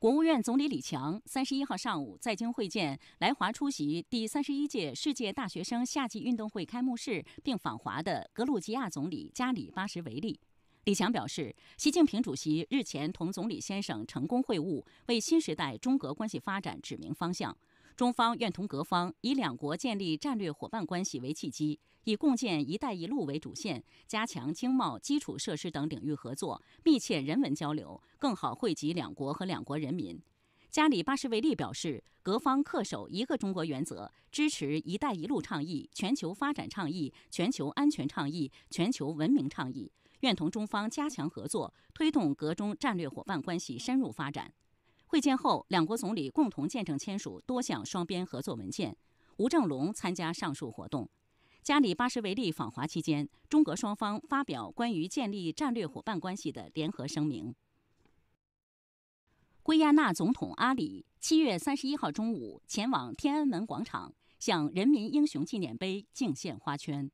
国务院总理李强三十一号上午在京会见来华出席第三十一届世界大学生夏季运动会开幕式并访华的格鲁吉亚总理加里巴什维利。李强表示，习近平主席日前同总理先生成功会晤，为新时代中俄关系发展指明方向。中方愿同各方以两国建立战略伙伴关系为契机，以共建“一带一路”为主线，加强经贸、基础设施等领域合作，密切人文交流，更好惠及两国和两国人民。加里巴什维利表示，各方恪守一个中国原则，支持“一带一路”倡议、全球发展倡议、全球安全倡议、全球文明倡议，愿同中方加强合作，推动俄中战略伙伴关系深入发展。会见后，两国总理共同见证签署多项双边合作文件。吴正龙参加上述活动。加里巴什维利访华期间，中俄双方发表关于建立战略伙伴关系的联合声明。圭亚那总统阿里七月三十一号中午前往天安门广场，向人民英雄纪念碑敬献花圈。